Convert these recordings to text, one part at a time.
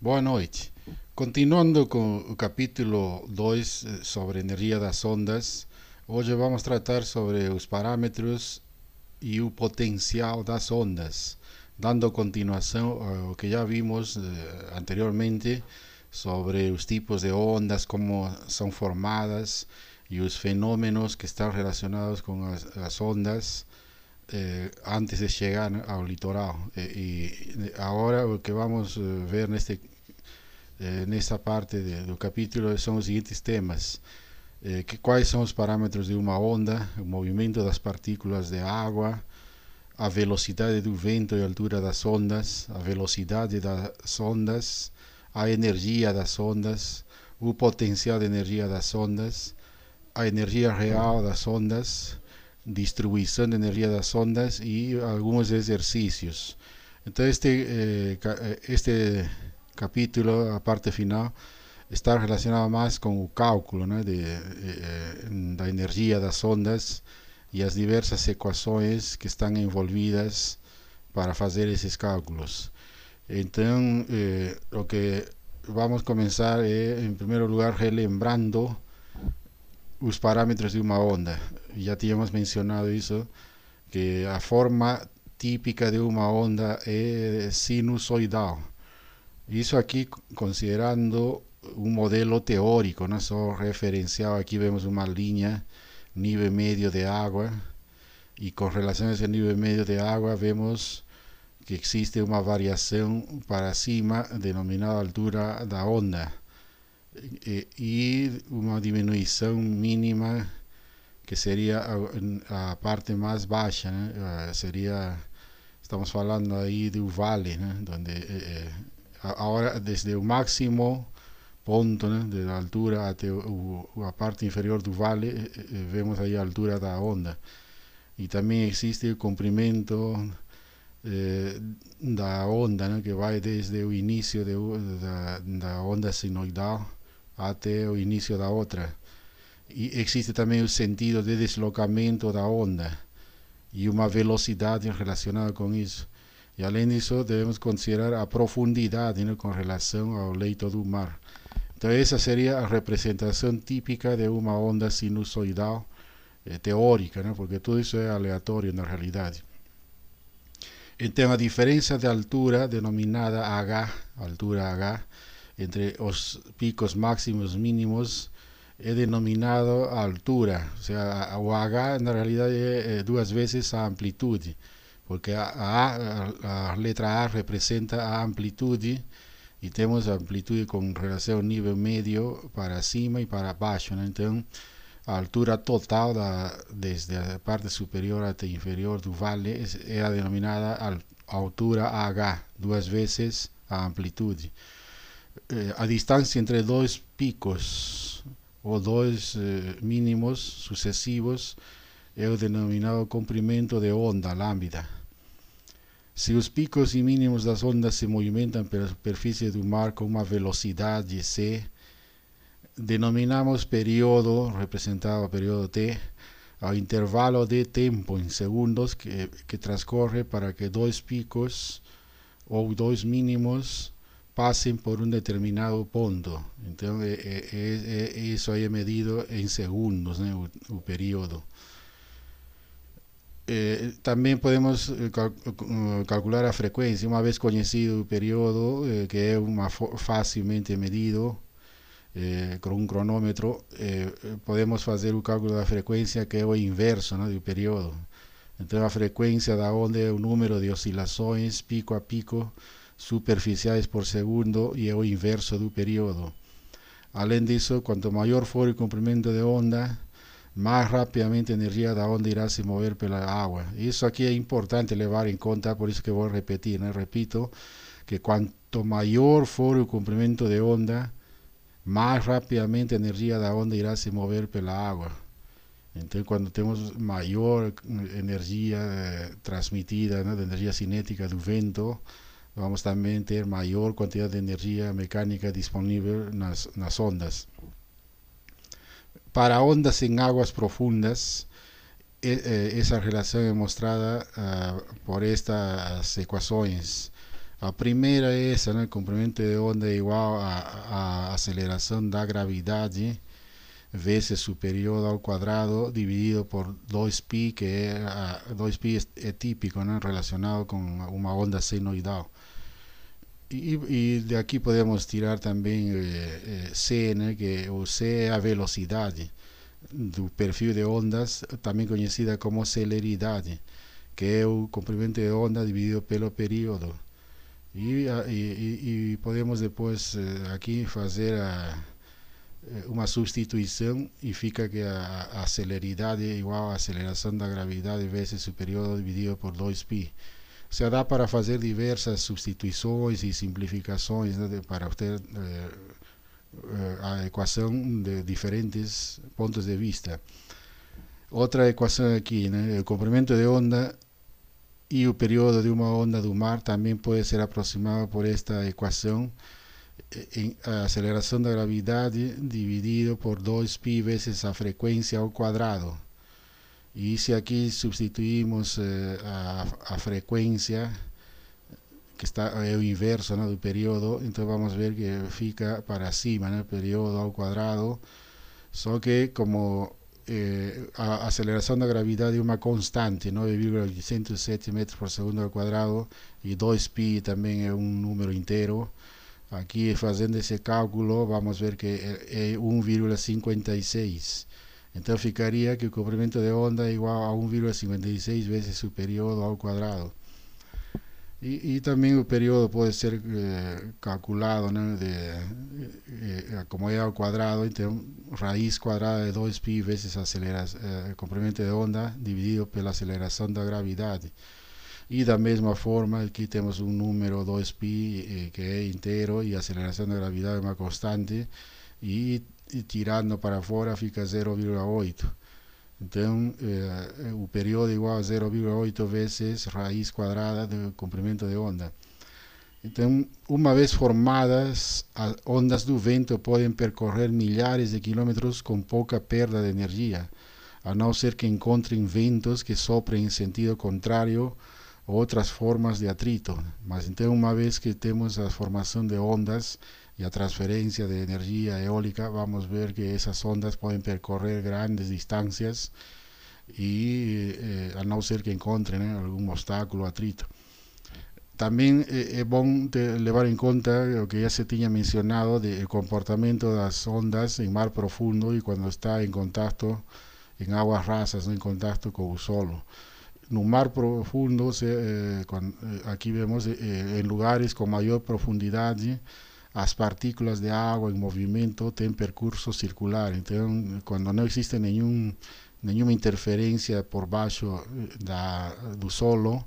Boa noite. Continuando com o capítulo 2 eh, sobre energia das ondas, hoje vamos tratar sobre os parâmetros e o potencial das ondas, dando continuação ao eh, que já vimos eh, anteriormente sobre os tipos de ondas, como são formadas e os fenômenos que estão relacionados com as, as ondas eh, antes de chegar ao litoral. e eh, agora o que vamos eh, ver neste eh, parte de, capítulo são os seguintes temas. Eh, que, são os parâmetros de uma onda? o movimento das partículas de água, a velocidade do vento e a altura das ondas, a velocidade das ondas, a energia das ondas, o potencial de energia das ondas, a energia real das ondas, distribuição de energia das ondas e alguns exercícios. Então este, eh, eh, este capítulo, a parte final, está relacionado mais com o cálculo ¿no? Né, de, eh, da energia das ondas e as diversas equações que estão envolvidas para fazer esses cálculos. Então eh, que vamos começar é em primeiro lugar, relembrando os parâmetros de uma onda. Já tínhamos mencionado isso, que a forma típica de uma onda é sinusoidal. Isso aqui considerando um modelo teórico, né? só referencial. Aqui vemos uma linha, nível médio de água, e com relação a esse nível médio de água vemos que existe uma variação para cima denominada altura da onda e uma diminuição mínima que seria a, a parte mais baixa, né? Eh, seria estamos falando aí do vale, né? Eh, eh, agora desde o máximo ponto, né? Da altura até o, a parte inferior do vale vemos aí a altura da onda e também existe o comprimento da onda, né? Que vai desde o início de, da, da onda sinoidal até o início da outra. E existe também o sentido de deslocamento da onda e uma velocidade relacionada com isso. E além disso, devemos considerar a profundidade né, com relação ao leito do mar. Então, essa seria a representação típica de uma onda sinusoidal eh, teórica, né, porque tudo isso é aleatório na realidade. Então, a diferença de altura, denominada H, altura H, entre os picos máximos mínimos é denominado a altura, ou seja, o H na realidade é, é duas vezes a amplitude, porque a, a, a, letra A representa a amplitude e temos a amplitude com relação ao nível médio para cima e para baixo, né? então a altura total da, desde a parte superior até inferior do vale é, é a denominada altura H, duas vezes a amplitude eh, a distancia entre dos picos ou dois eh, mínimos sucessivos é o denominado comprimento de onda, lambda. Se os picos e mínimos das ondas se movimentam pela superfície do mar com uma velocidade c, denominamos período, representado período t, ao intervalo de tempo em segundos que, que transcorre para que dois picos ou dois mínimos passem por um determinado ponto. Então, isso eh, eh, eh, aí é medido em segundos, né, o, período. Eh, também podemos cal calcular a frequência, uma vez conhecido o período, eh, que é uma facilmente medido eh, com um cronômetro, podemos fazer o cálculo da frequência, que é o inverso do período. Então, a frequência da onda é o número de oscilações pico a pico superficiales por segundo y o inverso un periodo. Além disso, cuanto mayor for el comprimento de onda, más rápidamente energía de onda irá a se mover por la agua. Y eso aquí es importante llevar en cuenta, por eso que voy a repetir, repito, que cuanto mayor fuera el comprimento de onda, más rápidamente energía de onda irá a se mover por la agua. Entonces cuando tenemos mayor energía eh, transmitida, de energía cinética del viento, vamos também ter maior quantidade de energia mecânica disponível nas nas ondas. Para ondas em aguas profundas, essa relação é mostrada uh, por estas equações. A primeira é essa, né? comprimento de onda é igual a, aceleração da gravidade vezes superior ao quadrado dividido por 2π, que é, uh, 2π é típico né? relacionado com uma onda senoidal e y, de podemos tirar também eh, eh, que, o C a velocidade do perfil de ondas, também conhecida como celeridade, que é o comprimento de onda dividido pelo período. E, e, e podemos depois eh, aqui fazer a, eh, uma substituição e fica que a, a celeridade é igual à aceleração da gravidade vezes o período dividido por 2π se dá para fazer diversas substituições e simplificações né, para obter eh, eh, a equação de diferentes pontos de vista. Outra equação aqui, né, o comprimento de onda e o período de uma onda do mar também pode ser aproximado por esta equação eh, em a aceleração da gravidade dividido por 2π vezes a frequência ao quadrado e se aqui substituímos eh, a, a, que está é o inverso né, do período então vamos ver que fica para cima, ¿no? Né, período ao quadrado só que como eh, a aceleração da gravidade é uma constante, 9,807 metros por segundo ao quadrado, e 2π também é um número inteiro. Aqui, fazendo esse cálculo, vamos ver que é 1,56. É Entonces, quedaría que el comprimento de onda es igual a 1,56 veces su periodo al cuadrado. Y, y, también el periodo puede ser eh, calculado de, eh, eh, como e al cuadrado, entonces, este, raíz cuadrada de 2pi veces el eh, complemento de onda dividido por la aceleración de la gravedad. Y de la misma forma, aquí tenemos un número 2pi que es entero y aceleración de gravedad es una constante. e, e tirando para fora fica 0,8. Então, eh, o período é igual a 0,8 vezes raiz quadrada do comprimento de onda. Então, uma vez formadas, as ondas do vento podem percorrer milhares de quilômetros com pouca perda de energia, a não ser que encontrem ventos que soprem em sentido contrário ou outras formas de atrito. Mas então, uma vez que temos a formação de ondas, y a transferencia de energía eólica, vamos a ver que esas ondas pueden percorrer grandes distancias y eh, a no ser que encuentren eh, algún obstáculo, atrito. También es eh, bueno llevar en cuenta lo que ya se tenía mencionado del comportamiento de las ondas en mar profundo y cuando está en contacto en aguas rasas, ¿no? en contacto con el solo. En un mar profundo, eh, aquí vemos en lugares con mayor profundidad, as partículas de água em movimento têm percurso circular. Então, quando não existe nenhum, nenhuma interferência por baixo da, eh, do solo,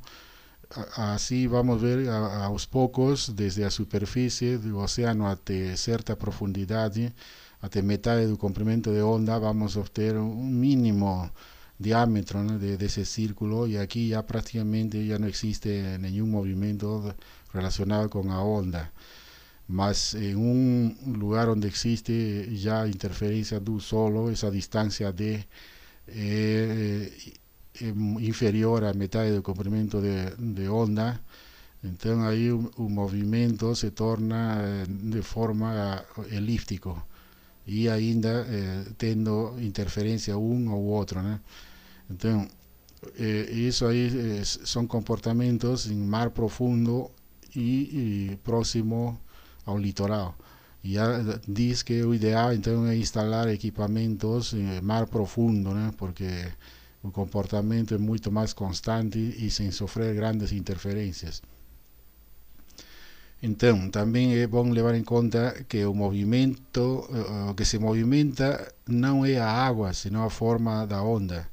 assim vamos ver a, aos poucos, desde a superfície do oceano até certa profundidade, eh, até metade do comprimento de onda, vamos obter um mínimo diâmetro né, de, desse círculo e aqui já praticamente já não existe nenhum movimento relacionado com a onda mas eh, em um lugar onde existe já interferência do solo, essa distância de inferior a metade do comprimento de, de onda, então aí o, movimento se torna eh, de forma eh, elíptico e ainda tendo interferência um ou outro, né? então isso aí são comportamentos em mar profundo e próximo ao litoral. E eh, diz que o ideal então é instalar equipamentos em eh, mar profundo, né? porque o comportamento é muito mais constante e sem sofrer grandes interferências. Então, também eh, é bom levar em conta que o movimento, o que se movimenta não é a água, senão a forma da onda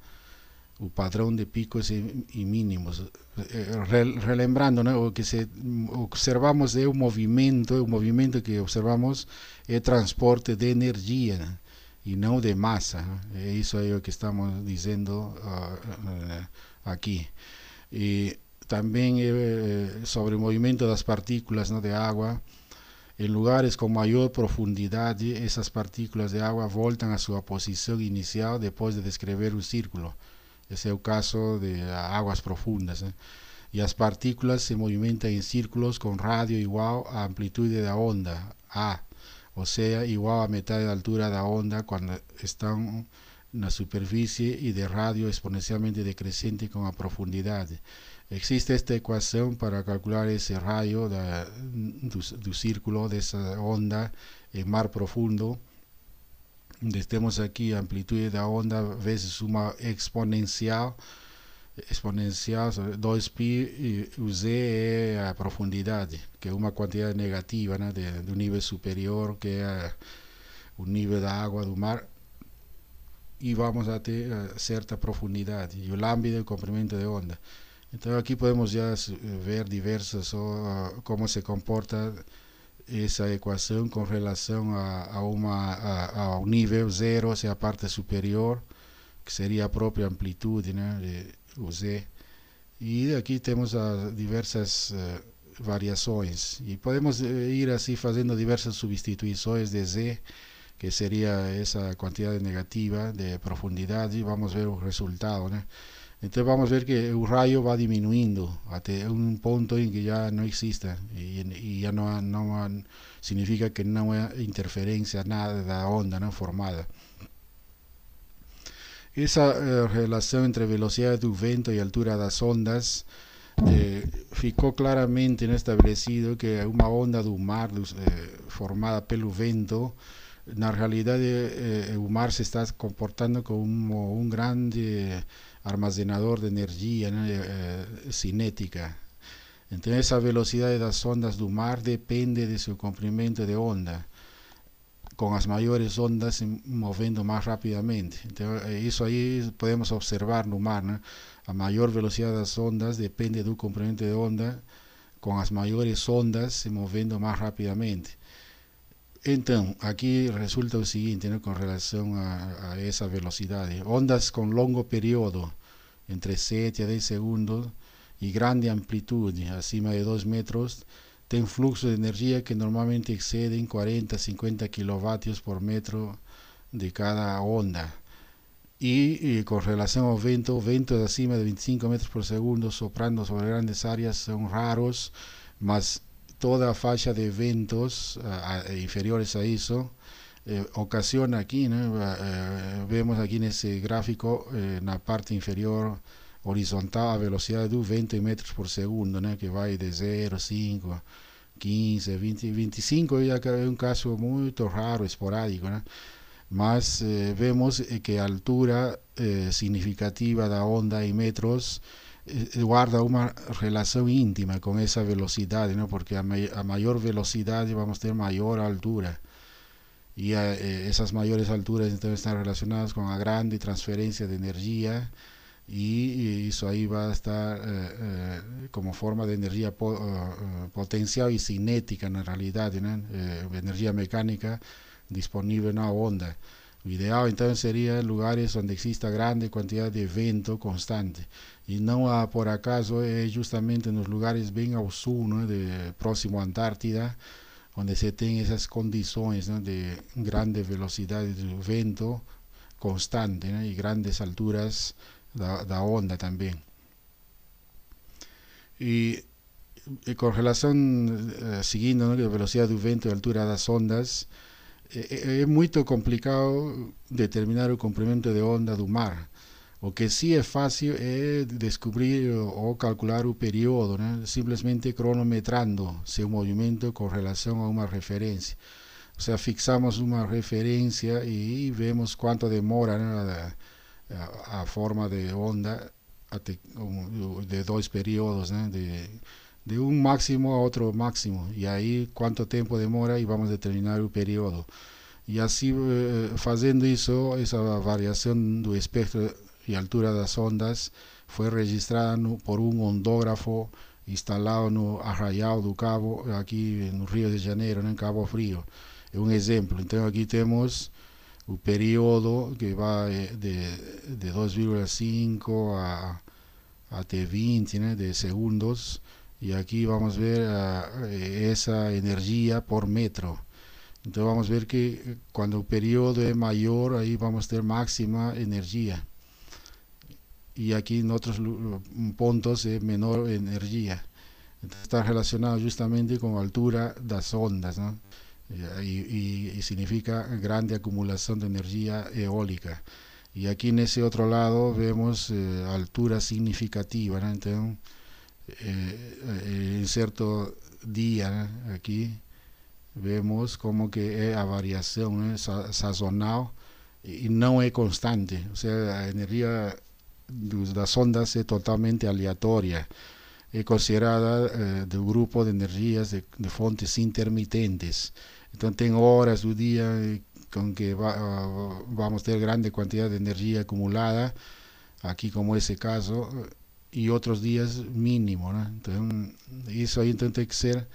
o padrão de picos e, e mínimos. Eh, relembrando, né, o que se observamos é o movimento, o movimento que observamos é transporte de energia e não de massa. É isso aí o que estamos dizendo uh, aqui. E também é, eh, sobre o movimento das partículas né, de água. Em lugares com maior profundidade, essas partículas de água voltam à sua posição inicial depois de descrever um círculo. Ese es é el caso de aguas profundas. Né? ¿eh? Y las partículas se movimentan en círculos con radio igual a amplitud de la onda, A, o sea, igual a mitad de la altura de la onda cuando están en la superficie y de radio exponencialmente decreciente con la profundidad. Existe esta ecuación para calcular ese radio del mm, círculo de esa onda en mar profundo temos aqui a amplitude da onda vezes uma exponencial exponencial 2π o z é a profundidade que é uma quantidade negativa né, de, do nível superior que é o nível da água do mar e vamos até a certa profundidade e o lambda é o comprimento de onda então aqui podemos já ver diversas como se comporta essa equação com relação a, a uma, a, ao nível zero, se a parte superior, que seria a própria amplitude, né, de, o Z. E aqui temos as diversas uh, variações. E podemos eh, ir assim fazendo diversas substituições de Z, que seria essa quantidade negativa de profundidade, e vamos ver o resultado. Né? Entonces vamos a ver que el rayo va disminuyendo hasta un punto en que ya no exista y, ya no, no, significa que no hay interferencia, nada de onda ¿no? formada. Esa eh, relación entre velocidad del viento y altura de las ondas eh, ficou claramente establecido que una onda un mar eh, formada pelo vento en realidad eh, eh, el mar se está comportando como un grande armazenador de energia né, eh, eh, cinética. Então, essa velocidade das ondas do mar depende de seu comprimento de onda, com as maiores ondas se movendo mais rapidamente. Então, isso eh, aí podemos observar no mar, né? A maior velocidade das ondas depende do comprimento de onda, com as maiores ondas se movendo mais rapidamente. Então, aqui resulta o seguinte, né, com relação a, a essa velocidade. ¿eh? Ondas com longo período, entre 7 a 10 segundos, e grande amplitude, ¿eh? acima de 2 metros, têm fluxo de energia que normalmente excedem 40 a 50 kW por metro de cada onda. E, e, com relação ao vento, ventos acima de 25 metros por segundo soprando sobre grandes áreas são raros, mas toda falla de eventos e inferiores a eso eh, ocasiona aquí, ¿no? Eh, vemos aquí en ese gráfico, eh, en la parte inferior horizontal, velocidad de 20 metros por segundo, que va de 0, 5, 15, 20, 25, que hay un caso muy raro, esporádico. ¿no? vemos que altura significativa de onda y metros eh, guarda una relación íntima con esa velocidad, ¿no? porque a, mayor velocidad vamos a tener mayor altura. Y eh, eh, esas mayores alturas entonces están relacionadas con la grande transferencia de energía y eso ahí va a estar como forma de energía potencial y cinética en realidad, energía mecánica disponible en la onda ideal entonces seria lugares donde exista grande cantidad de viento constante. y no por acaso, es eh, justamente en los lugares bem ao sul, de, próximo a Antártida, donde se tem esas condiciones de grande velocidad de viento constante y grandes alturas de onda también. Y eh, con relación eh, siguiendo la velocidad velocidade do vento e altura altura das ondas, é, é muito complicado determinar o comprimento de onda do mar. O que sim é fácil é descobrir ou calcular o período, né? simplesmente cronometrando seu movimento com relação a uma referência. Ou seja, fixamos uma referência e vemos quanto demora né? a, a, a, forma de onda até, de dois períodos né? de, de un máximo a otro máximo, y ahí cuánto tiempo demora y vamos a determinar el periodo. Y así, haciendo eh, eso, esa variación del espectro y altura de las ondas fue registrada por un ondógrafo instalado en Arrayado do Cabo, aquí en Río de Janeiro, en Cabo Frío. Es un ejemplo. Entonces aquí tenemos el periodo que va eh, de, 2,5 a, a 20 de segundos y aquí vamos a ver eh, esa energía por metro entonces vamos a ver que eh, cuando el periodo es mayor ahí vamos a tener máxima energía y aquí en otros puntos es menor energía entonces está relacionado justamente con la altura de las ondas y, significa grande acumulación de energía eólica y aquí en ese otro lado vemos eh, altura significativa entonces eh, em eh, certo dia aqui vemos como que é a variação né, sazonal e não é constante, ou seja, a energia das ondas é totalmente aleatória, é considerada eh, do grupo de energias de, de, fontes intermitentes. Então tem horas do dia eh, com que va ah, vamos ter grande quantidade de energia acumulada, aqui como esse caso, e outros dias mínimo, né? Então, isso aí então tem que ser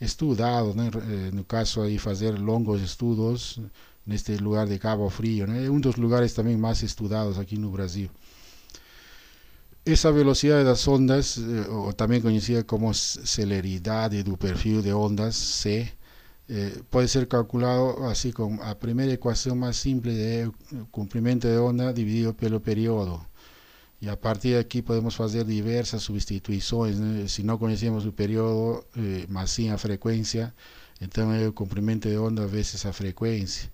estudado, né? No eh, caso aí fazer longos estudos neste lugar de Cabo Frio, né? É um dos lugares também mais estudados aqui no Brasil. Essa velocidade das ondas, eh, ou também conhecida como celeridade do perfil de ondas, C, eh, pode ser calculado assim com a primeira equação mais simples de comprimento de onda dividido pelo período. Y a partir de aquí podemos hacer diversas sustituciones eh, si no conocemos el periodo período, eh, mas sí la frecuencia, entonces el de onda veces a frecuencia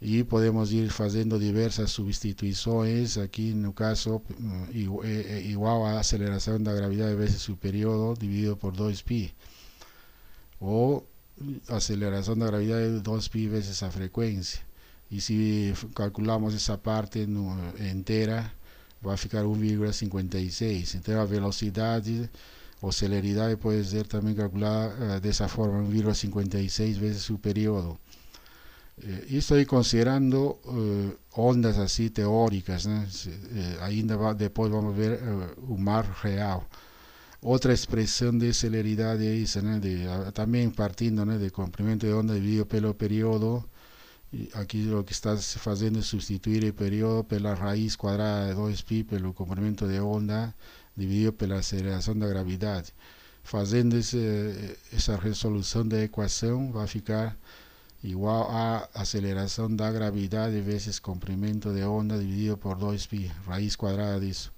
y podemos ir haciendo diversas aquí en el caso mm, eh, eh, igual igual aceleración de la gravedad veces su periodo dividido por 2 pi o aceleración de la gravedad de 2 pi veces la frecuencia. Y si calculamos esa parte entera, vai ficar 1,56. Então a velocidade ou celeridade pode ser também calculada eh, dessa forma, 1,56 vezes o período. Isso aí considerando uh, ondas assim teóricas, né? ainda depois vamos ver uh, eh, o mar real. Outra expressão de celeridade é isso, né? de, ah, também partindo né, de comprimento de onda dividido pelo período Aquí lo que está fazendo haciendo es sustituir el periodo por la raíz cuadrada de 2π pelo comprimento de onda dividido por la aceleración de Fazendo essa resolução da equação, vai ficar igual a aceleração da gravidade vezes comprimento de onda dividido por 2π, raiz quadrada disso.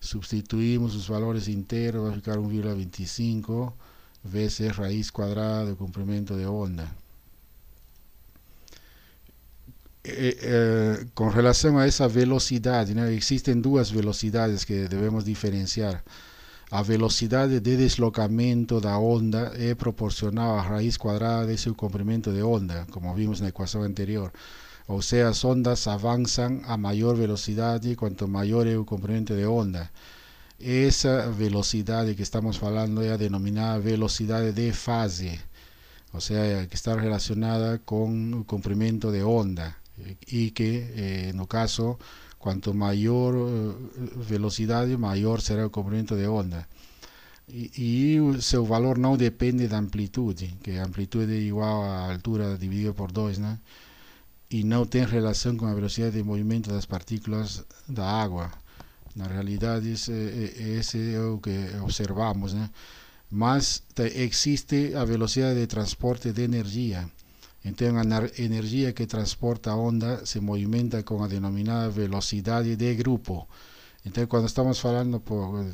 Substituímos os valores inteiros, vai ficar 1,25 vezes raiz quadrada do comprimento de onda. Eh, eh, con relación a esa velocidad, existen dos velocidades que debemos diferenciar. A velocidad de deslocamiento de onda es proporcional a raíz cuadrada de su comprimento de onda, como vimos en la ecuación anterior. O sea, las ondas avanzan a mayor velocidad y cuanto mayor es el comprimento de onda. Esa velocidad de que estamos hablando es denominada velocidad de fase, o sea, que está relacionada con el comprimento de onda. Eh, y que eh, en el caso cuanto mayor eh, velocidad mayor será el comprimento de onda y, y su valor no depende de amplitud que amplitud es igual a altura dividido por 2 ¿no? y no tiene relación con la velocidad de movimiento de las partículas de agua na realidade esse é o que observamos né mas existe a velocidade de transporte de energia então, a energia que transporta a onda se movimenta com a denominada velocidade de grupo. Então, quando estamos falando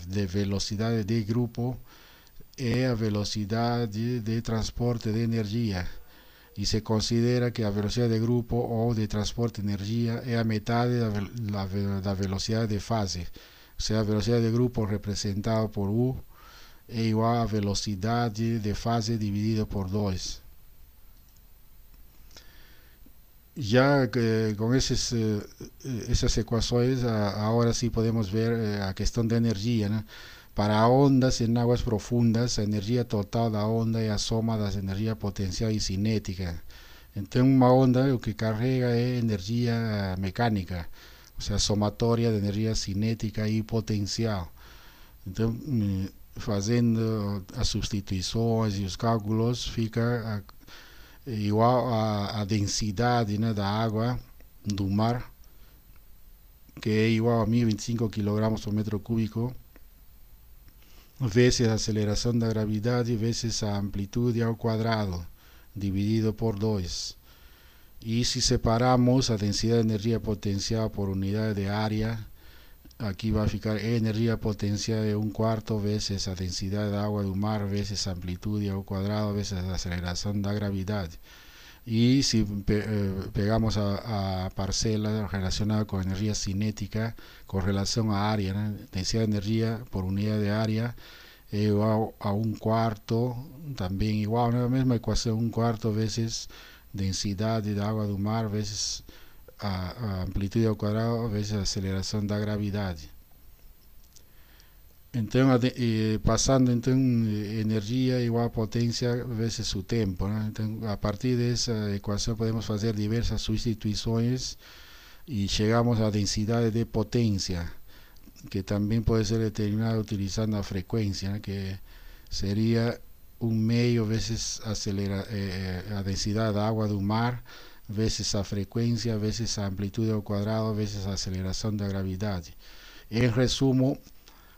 de velocidade de grupo, é a velocidade de transporte de energia. E se considera que a velocidade de grupo ou de transporte de energia é a metade da, velocidade de fase. Ou seja, a velocidade de grupo representada por U é igual à velocidade de fase dividida por 2. já eh, com esses essas eh, equações agora sim podemos ver eh, a questão da energia Para ondas em águas profundas, a energia total da onda é a soma das energias potencial e cinética. Então, uma onda o que carrega é energia mecânica, ou seja, somatória de energia cinética e potencial. Então, fazendo as substituições e os cálculos, fica igual à, densidade né, da água do mar, que é igual a 1025 kg por metro cúbico, vezes a aceleração da gravidade, vezes a amplitude ao quadrado, dividido por 2. E se separamos a densidade de energia potencial por unidade de área, aquí va a ficar energía potencia de un cuarto veces la densidad de agua de mar veces amplitud de agua cuadrado veces la aceleración de la gravedad y si eh, pegamos a, parcela relacionada con energía cinética con relación a área densidad de energía por unidad de área eh, igual a un cuarto también igual a la misma ecuación un cuarto veces densidad de agua de mar veces a, a amplitude ao quadrado vezes a aceleração da gravidade. Então, eh, passando então eh, energia igual a potência vezes o tempo. Né? Então, a partir dessa equação podemos fazer diversas substituições e chegamos à densidade de potência, que também pode ser determinada utilizando a frequência, né? que seria um meio vezes acelera, eh, eh a densidade da água do mar veces a frecuencia, veces a amplitud al cuadrado, veces a aceleración de gravedad. En resumo,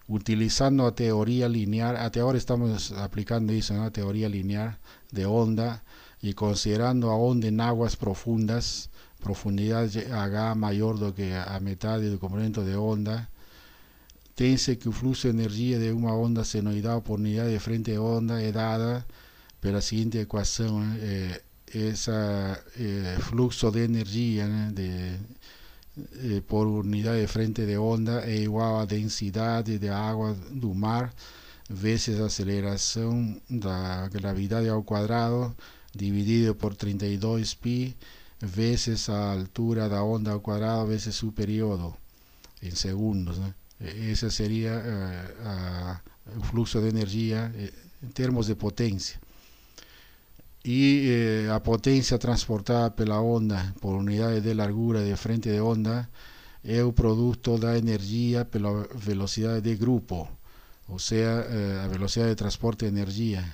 utilizando la teoría lineal, hasta ahora estamos aplicando eso, una teoría lineal de onda, y considerando a onda en aguas profundas, profundidad H mayor do que a mitad del componente de onda, tense que el flujo de energía de una onda senoidal por unidad de frente de onda es dada por la siguiente ecuación. Eh, esa eh, flujo de energía né, de, eh, por unidad de frente de onda é igual à densidade de água do mar vezes a aceleração da gravidade ao quadrado dividido por 32 pi vezes a altura da onda ao quadrado vezes o período em segundos. Né? Esse seria eh, a, o fluxo de energia em eh, termos de potência y eh, potência potencia transportada pela onda por unidades de largura de frente de onda é o produto da energia pela velocidade de grupo, ou seja, eh, a velocidade de transporte de energia,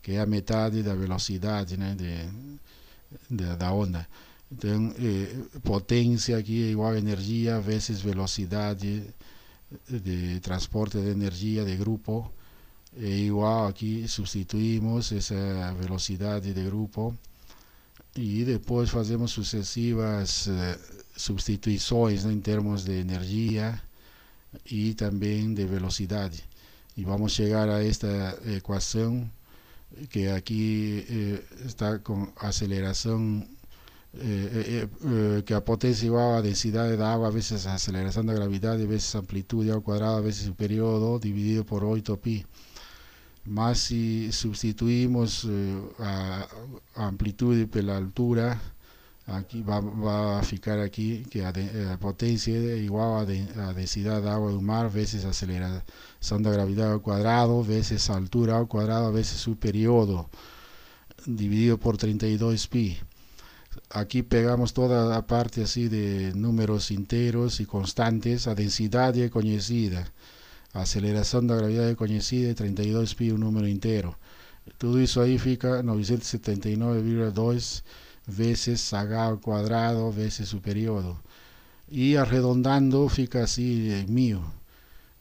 que é a metade da velocidade né, de, de, da onda. Então, eh, potência aqui é igual a energia vezes velocidade de transporte de energia de grupo, é igual aqui substituímos essa velocidade de grupo e depois fazemos sucessivas eh, substituições né, em termos de energia e também de velocidade. E vamos chegar a esta equação que aqui eh, está com aceleração, eh, eh, eh, que a potência igual à densidade da água vezes a aceleração da gravidade vezes a amplitude ao quadrado vezes o período dividido por 8π. más si sustituimos la eh, amplitud por la altura, aquí va, a ficar aquí que la potencia es igual a, la densidad de agua de mar veces acelerada. son de gravedad al cuadrado, veces altura al cuadrado, veces su periodo, dividido por 32 pi. Aquí pegamos toda la parte así de números enteros y constantes, a densidad ya conocida. a aceleração da gravidade conhecida de 32 pi, o número inteiro. Tudo isso aí fica 979,2 vezes h ao quadrado vezes o período. E arredondando fica assim mil.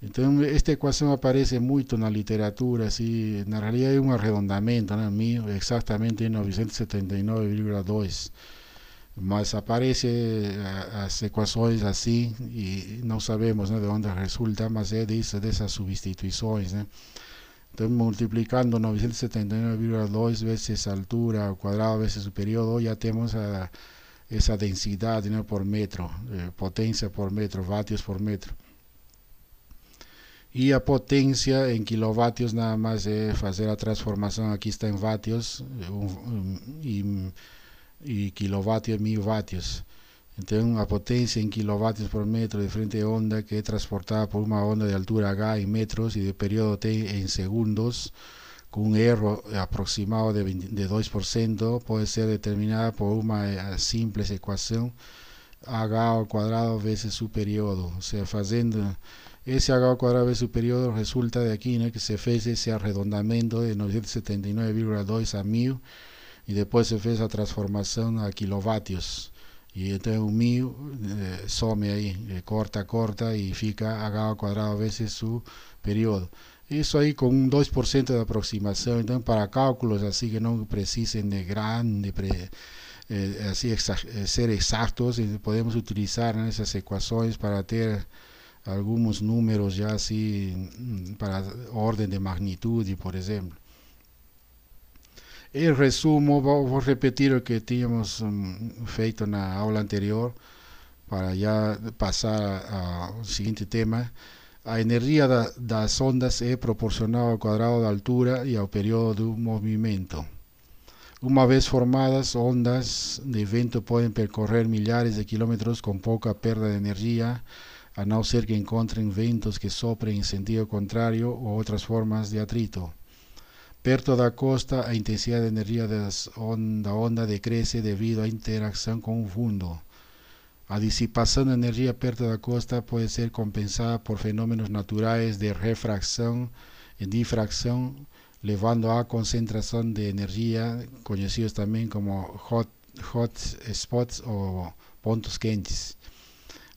Então esta equação aparece muito na literatura, assim, na realidade é um arredondamento, né? mil, exatamente 979,2 mas aparece eh, as equações assim e não sabemos né, de onde resulta, mas é disso, dessas substituições. Né? Então, multiplicando 979,2 vezes a altura ao quadrado vezes o período, já temos a, eh, essa densidade né, por metro, eh, potência por metro, vatios por metro. E a potência em quilovatios nada mais é fazer a transformação, aqui está em vatios, um, um, e e a mil watts. Então, a potência em quilowatts por metro de frente de onda que é transportada por uma onda de altura h em metros e de período t em segundos, com um erro aproximado de, 20, de 2%, pode ser determinada por uma eh, simples equação h ao quadrado vezes o período. Ou seja, fazendo esse h ao quadrado vezes o período resulta de aqui né, que se fez esse arredondamento de 979,2 a 1000 e depois se fez a transformação a quilovatios. E então o mil eh, some aí, eh, corta, corta e fica h ao quadrado vezes o período. Isso aí com um 2% de aproximação, então para cálculos assim que não precisem de grande, pre, eh, assim exa eh, ser exatos, eh, podemos utilizar essas equações para ter alguns números já assim mm, para ordem de magnitude, por exemplo. Em resumo, vou repetir o que tínhamos mm, feito na aula anterior, para já passar ao seguinte tema. A energia das ondas é proporcional ao quadrado da altura e ao período do movimento. Uma vez formadas, ondas de vento podem percorrer milhares de quilômetros com pouca perda de energia, a não ser que encontrem ventos que soprem em sentido contrário ou outras formas de atrito. Perto da costa, a intensidade de energia onda, da onda decresce devido à interação com o fundo. A dissipação de energia perto da costa pode ser compensada por fenômenos naturais de refração e difração, levando à concentração de energia, conhecidos também como hot, hot spots ou pontos quentes.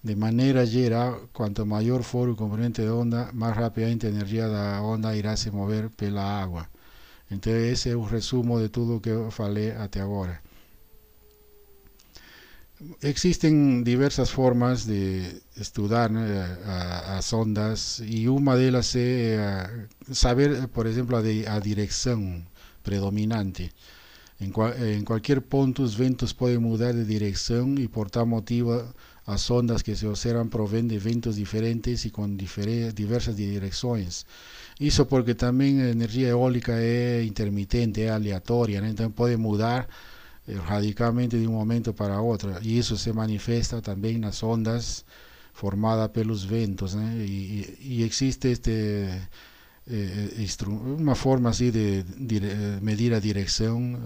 De maneira geral, quanto maior for o componente de onda, mais rapidamente a energia da onda irá se mover pela água. Então esse é o resumo de tudo que eu falei até agora. Existem diversas formas de estudar né, eh, as ondas e uma delas é eh, saber, por exemplo, a, de, a direção predominante. Em, qual, em qualquer ponto, os ventos podem mudar de direção e, por tal motivo, as ondas que se observam provêm de ventos diferentes e com diversas direções. Isso porque também a energia eólica é intermitente, é aleatória, né? então pode mudar eh, radicalmente de um momento para outro. E isso se manifesta também nas ondas formadas pelos ventos. Né? E, e, existe este, eh, eh, uma forma assim de, de medir a direção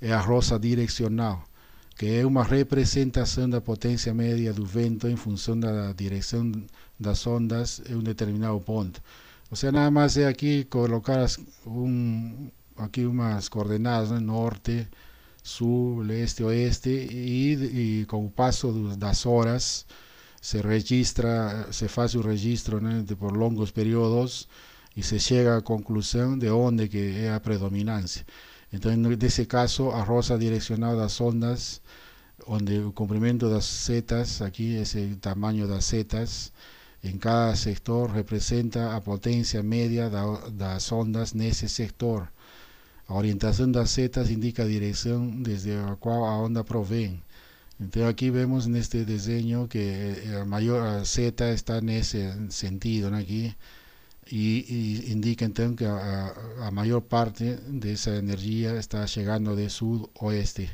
é a roça direcional, que é uma representação da potência média do vento em função da direção das ondas em um determinado ponto. Ou seja, nada mais é aqui colocar um, aqui umas coordenadas, né? norte, sul, leste, oeste, e, e com o passo das horas se registra, se faz o registro né? de, por longos períodos e se chega à conclusão de onde que é a predominância. Então, nesse caso, a rosa direcional das ondas, onde o comprimento das setas, aqui esse tamanho das setas, em cada sector representa a potência média da, das ondas nesse sector. A orientação das setas indica a direção desde a qual a onda provém. Então aqui vemos neste desenho que a eh, maior seta está nesse sentido, né? aqui e y indica então que a maior parte energia está chegando está sul-oeste.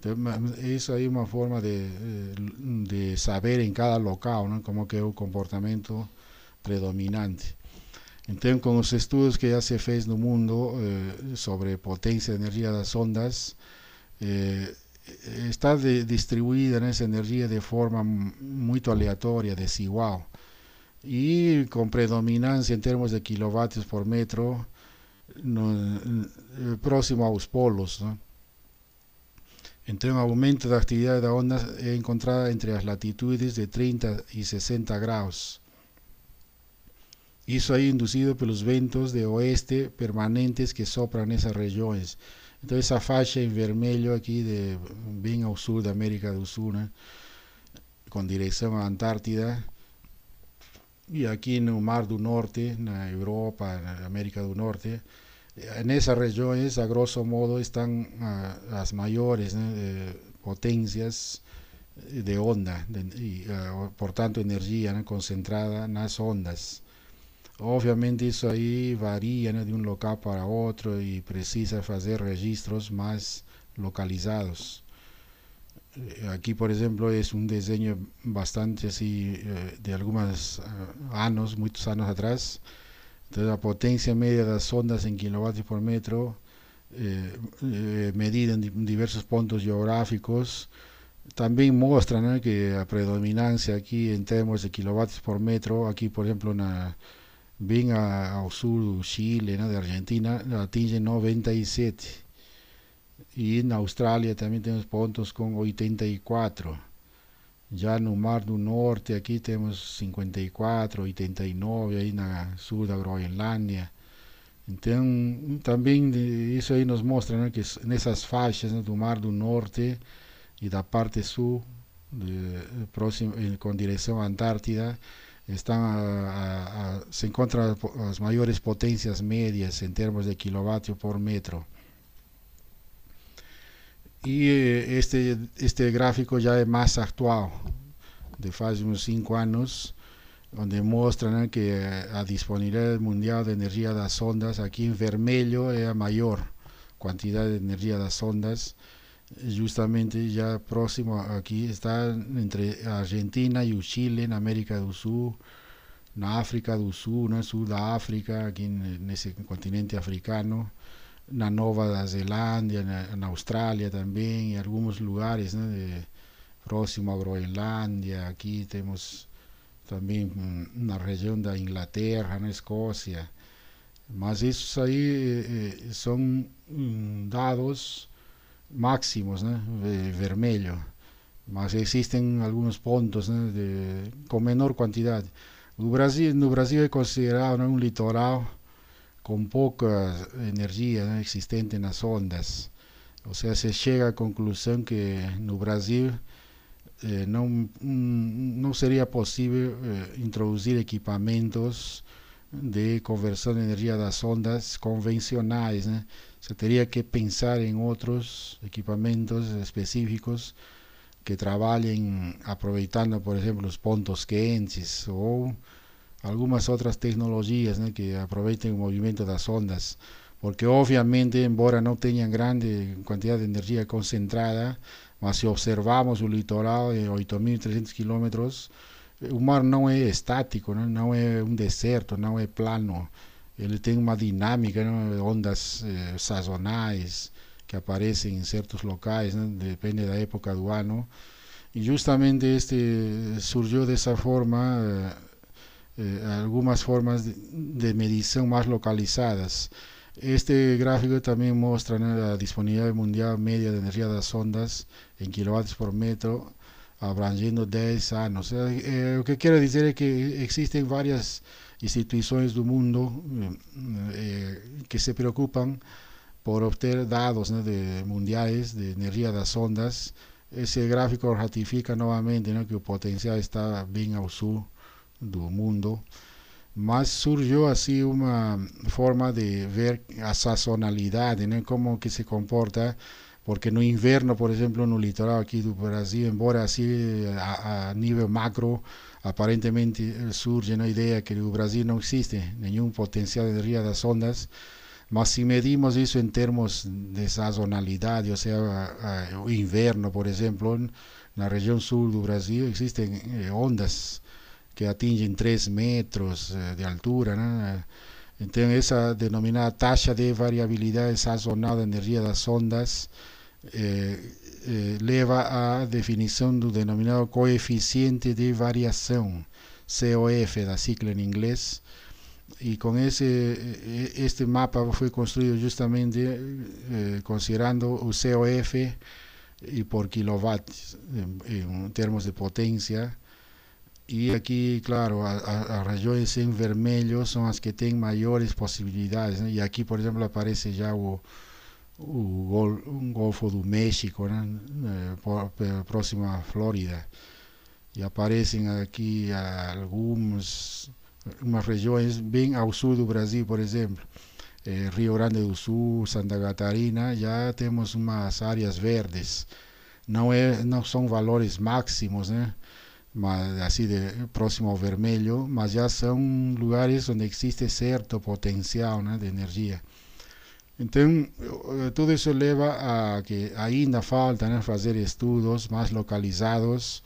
sudoeste. isso aí é uma forma de, eh, de saber em cada local como que o comportamento predominante. Então com os estudos que já se fez no mundo eh, sobre potência de energia das ondas, eh, está de, distribuida energia de forma muito aleatória, desigual y con predominancia en términos de kilovatios por metro no, eh, próximo a los polos. ¿no? Entre un aumento de actividad de ondas encontrada entre las latitudes de 30 y 60 grados. Eso ahí inducido por los ventos de oeste permanentes que sopram esas regiones. Entonces esa faixa en vermelho aquí de bien al sur de América del Sur, ¿no? con dirección a Antártida, e aqui no Mar do Norte, na Europa, na América do Norte, nessas regiões, a grosso modo, estão ah, as maiores né, potências de onda, de, e, ah, portanto, energia né, concentrada nas ondas. Obviamente, isso aí varia né, de um local para outro e precisa fazer registros mais localizados. Eh, aquí por ejemplo es un diseño bastante así eh, de algunos eh, años, muchos años atrás. Entonces la potencia media de las ondas en kilovatios por metro, medida en diversos puntos geográficos, también muestra que la predominancia aquí en términos de kilovatios por metro, aquí por ejemplo bien al sur de Chile, de Argentina, la atinge 97 E na Austrália também temos pontos com 84. Já no Mar do Norte, aqui temos 54, 89, aí na sul da Groenlândia. Então, também isso aí nos mostra né, que nessas faixas né, do Mar do Norte e da parte sul, de, eh, próximo, eh, com direção à Antártida, estão a, a, a, se encontram as maiores potências médias em termos de quilovatio por metro e este, este gráfico já é mais actual, de faz uns 5 anos onde muestran né, que a disponibilidade mundial de energia das ondas aqui em vermelho é a maior quantidade de energia das ondas. Justamente já próximo aqui está entre Argentina e o Chile, na América do Sul na África do Sul no né, sul da África aqui nesse continente africano na Nova Zelândia, na, na Austrália também, em alguns lugares, né, de, próximo à Groenlândia, aqui temos também hum, na região da Inglaterra, na Escócia. Mas isso aí eh, eh são hum, dados máximos, né, vermelho. Mas existem alguns pontos né, de, com menor quantidade. O Brasil, no Brasil é considerado né, um litoral com pouca energia né, existente nas ondas. Ou seja, se chega à conclusão que no Brasil eh, não, mm, não seria possível eh, introduzir equipamentos de conversão de energia das ondas convencionais. Né? Você teria que pensar em outros equipamentos específicos que trabalhem aproveitando, por exemplo, os pontos quentes ou algumas outras tecnologias né, que aproveitem o movimento das ondas, porque obviamente, embora não tenham grande quantidade de energia concentrada, mas se observamos o litoral de 8.300 quilômetros, o mar não é estático, né? não é um deserto, não é plano. Ele tem uma dinâmica, né? ondas eh, sazonais que aparecem em certos locais, né? depende da época do ano. E justamente este surgiu dessa forma. Eh, eh, algumas formas de, de, medição mais localizadas. Este gráfico também mostra né, a disponibilidade mundial média de energia das ondas em quilowatts por metro, abrangendo 10 anos. Eh, o que quero dizer é que existem várias instituições do mundo eh, eh, que se preocupam por obter dados né, de, mundiais de energia das ondas. Esse gráfico ratifica novamente né, que o potencial está bem ao sul do mundo, mas surgiu assim uma forma de ver a sazonalidade, né? como que se comporta, porque no inverno, por exemplo, no litoral aqui do Brasil, embora assim a, a nível macro, aparentemente eh, surge a ideia que no Brasil não existe nenhum potencial de ria das ondas, mas se medimos isso em termos de sazonalidade, ou seja, o inverno, por exemplo, na região sul do Brasil existem eh, ondas que atingem 3 metros eh, de altura. Né? Então, essa denominada taxa de variabilidade sazonal da energia das ondas eh, eh, leva à definição do denominado coeficiente de variação, COF, da sigla em inglês. E com esse eh, eh, este mapa foi construído justamente eh, considerando o COF e por kilowatt em, em termos de potência e aqui, claro, as regiões em vermelho são as que têm maiores possibilidades. Né? E aqui, por exemplo, aparece já o, o, gol, o Golfo do México, né? Eh, por, próximo à Flórida. E aparecem aqui algumas umas regiões bem ao sul do Brasil, por exemplo. Eh, Rio Grande do Sul, Santa Catarina, já temos umas áreas verdes. Não, é, não são valores máximos, né? mas assim de, próximo ao vermelho, mas já são lugares onde existe certo potencial né, de energia. Então, eh, tudo isso leva a que ainda falta né, fazer estudos mais localizados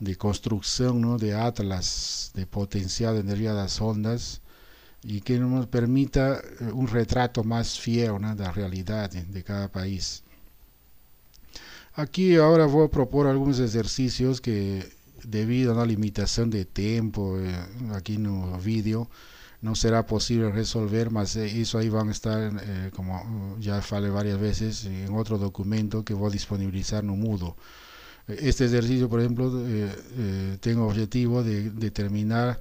de construção né, de atlas de potencial de energia das ondas e que nos permita eh, um retrato mais fiel né, da realidade de cada país. Aqui agora vou propor alguns exercícios que debido a una limitación de tiempo eh, aquí en los vídeos no será posible resolver más eh, eso ahí van a estar eh, como ya fale varias veces en otro documento que voy a disponibilizar no mudo este ejercicio por ejemplo tengo objetivo de determinar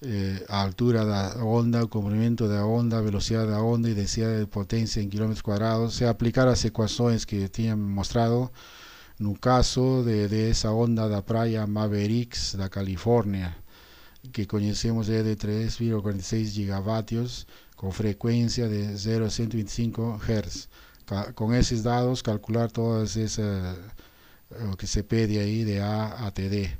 eh, altura altura la onda, comprimento la onda, velocidad la onda y densidad de potencia en kilómetros cuadrados. Se aplicar las ecuaciones que tienen mostrado el caso de, de esa onda de la playa Mavericks de California, que conocemos es de 3,46 gigavatios con frecuencia de 0,125 a Hz. Con esos datos, calcular todo lo eh, lo que se pide ahí de A a TD.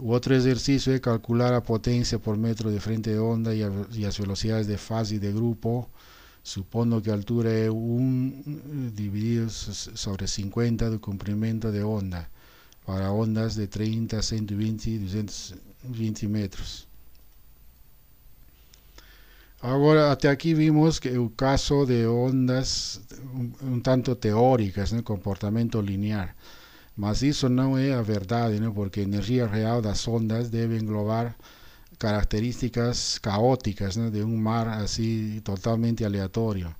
Otro ejercicio es calcular la potencia por metro de frente de onda y las velocidades de fase y de grupo supongo que altura es eh, 1 dividido sobre 50 de cumplimiento de onda para ondas de 30, 120 y 220 metros. Ahora, hasta aquí vimos que el caso de ondas un, tanto teóricas, comportamiento comportamiento lineal. Mas eso no es la verdad, porque la energía real las ondas debe englobar características caóticas né, de um mar assim totalmente aleatório.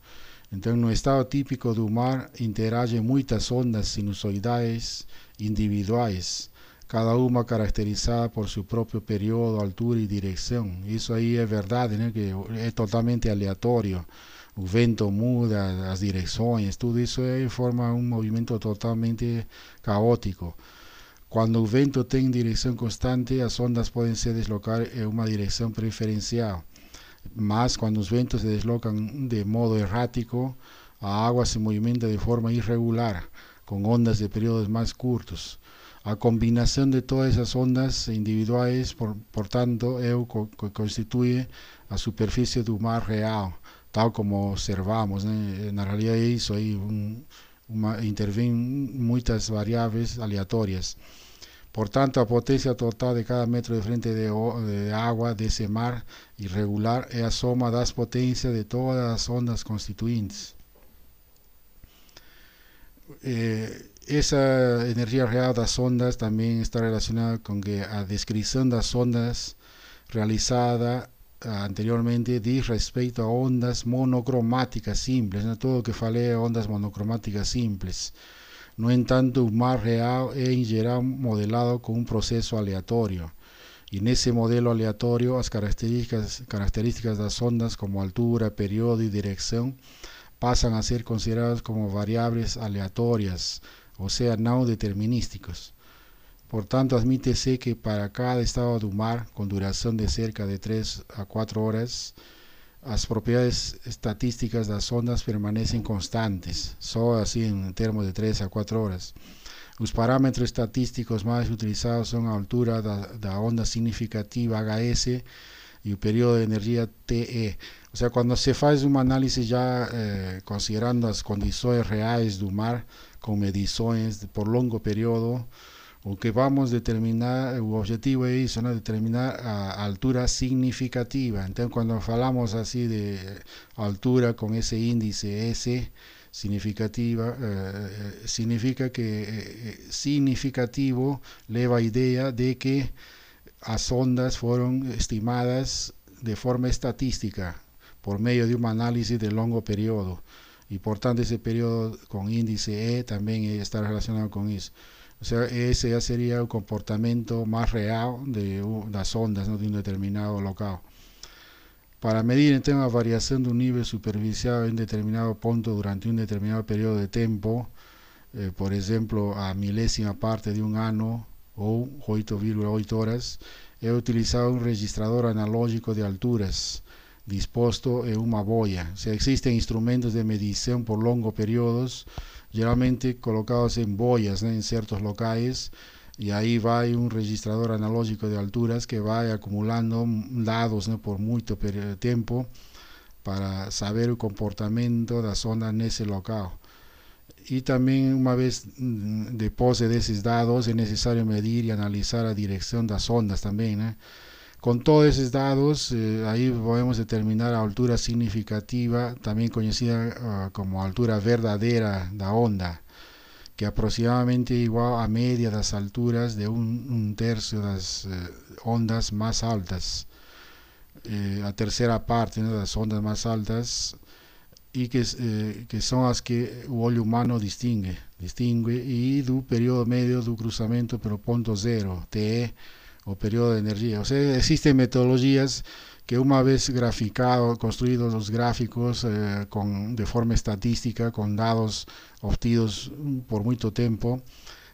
Então, no estado típico do mar, interagem muitas ondas sinusoidais individuais, cada uma caracterizada por seu próprio período, altura e direção. Isso aí é verdade, né? que é totalmente aleatório. O vento muda, as direções, tudo isso aí forma um movimento totalmente caótico. Quando o vento tem direção constante, as ondas podem se deslocar em uma direção preferencial. Mas quando os ventos se deslocam de modo errático, a água se movimenta de forma irregular, com ondas de períodos mais curtos. A combinação de todas essas ondas individuais, por, portanto, é o que constitui a superfície do mar real, tal como observamos. Né? Na realidade, isso aí. Um, uma, muitas variáveis aleatórias. Por tanto, la potencia total de cada metro de frente de, agua de ese mar irregular la suma de las potencias de todas las ondas constituyentes. Eh, esa energía real de las ondas también está relacionada con que descripción de las ondas realizada eh, anteriormente dis respecto a ondas monocromáticas simples, todo lo que fale a ondas monocromáticas simples no en tanto un mar real es, en general modelado con un proceso aleatorio y, en ese modelo aleatorio, las características, características las ondas, como altura, periodo y dirección, pasan a ser consideradas como variables aleatorias, o sea, no determinísticas. Por tanto, admítese que para cada estado del mar, con duración de cerca de 3 a 4 horas, as propriedades estatísticas das ondas permanecem constantes, só assim em termos de 3 a 4 horas. Os parâmetros estatísticos mais utilizados são a altura da, da onda significativa HS e o período de energia TE. Ou seja, quando se faz uma análise já eh, considerando as condições reais do mar, com medições por longo período, o que vamos a determinar, el objetivo es eso determinar a altura significativa. entonces cuando hablamos así de altura con ese índice S, significativa, eh, eh, significa que eh, significativo lleva a idea de que las ondas fueron estimadas de forma estatística, por medio de un análisis de longo y por tanto ese periodo con índice E también está relacionado con eso O sea, ese ya sería el comportamiento más real de las ondas ¿no? de un determinado local. Para medir entonces la variación de un nivel superficial en determinado punto durante un determinado periodo de tiempo, eh, por ejemplo, a milésima parte de un año o 8,8 horas, he utilizado un registrador analógico de alturas dispuesto en una boya. O sea, existen instrumentos de medición por longos periodos generalmente colocados en boyas en ciertos locales y ahí va un registrador analógico de alturas que va acumulando datos por mucho tiempo para saber el comportamiento de la ondas en ese local. Y también una vez mm, de pose de esos datos es necesario medir y analizar la dirección de las ondas también. Con todos esos dados, eh, ahí podemos determinar la altura significativa, también conocida uh, como altura verdadera de onda, que aproximadamente igual a media de las alturas de un, un tercio de las eh, ondas más altas, eh, terceira tercera parte ¿no? de las ondas más altas, y que, eh, que son las que el olho humano distingue, distingue y del periodo medio del cruzamiento pero punto cero, TE, o periodo de energía. O sea, existen metodologías que una vez graficado, construidos los gráficos eh, con, de forma estadística, con datos obtidos por mucho tiempo,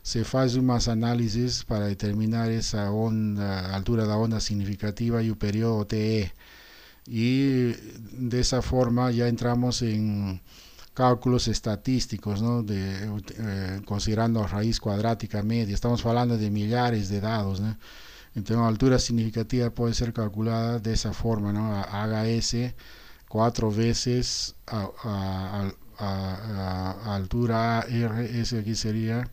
se fazem unas análisis para determinar esa onda, altura de la onda significativa y el periodo TE. Y de esa forma ya entramos en cálculos estadísticos, ¿no? de, eh, considerando raíz cuadrática media. Estamos hablando de millares de dados. ¿no? Entonces, la altura significativa puede ser calculada de esa forma, ¿no? cuatro veces a, altura AR, S aquí sería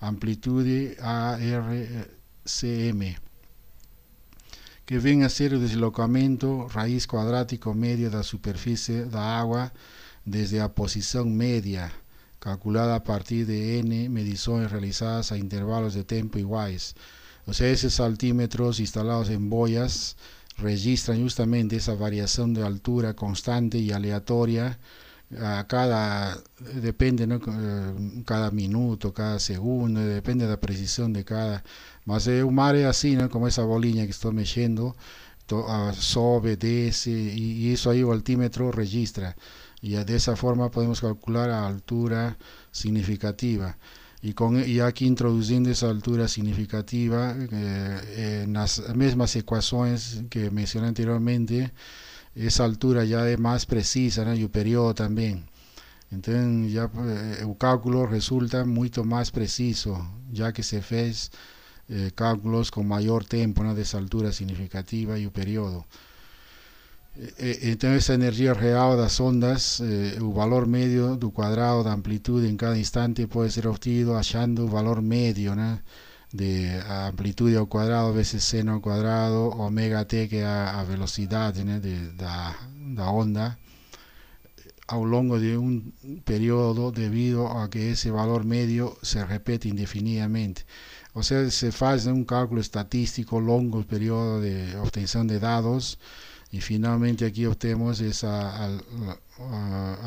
amplitud ARCM, que viene a ser el deslocamiento raíz cuadrático media de la superficie de agua desde la posición media, calculada a partir de N mediciones realizadas a intervalos de tiempo iguales. O sea, esos altímetros instalados en boyas registran justamente esa variación de altura constante y aleatoria a cada depende ¿no? Eh, cada minuto cada segundo depende de la precisión de cada más es eh, un mare así ¿no? como esa bolilla que estoy metiendo sobe desce y, eso ahí el altímetro registra y de esa forma podemos calcular la altura significativa y, con, y aquí introduciendo esa altura significativa eh, eh, en las mismas ecuaciones que mencioné anteriormente, esa altura ya es más precisa y el periodo también. Entonces ya el eh, cálculo resulta mucho más preciso, ya que se hace cálculos con mayor tiempo de esa altura significativa y el periodo. Eh, eh, eh, Entonces esa energía real las ondas, el valor medio del cuadrado de amplitud en cada instante puede ser obtenido hallando el valor medio de amplitud al cuadrado veces seno al cuadrado, omega t, que es a, velocidad de, la onda a lo largo de un periodo debido a que ese valor medio se repete indefinidamente. o sea se hace un cálculo estatístico longo periodo de obtención de datos E finalmente aqui obtemos essa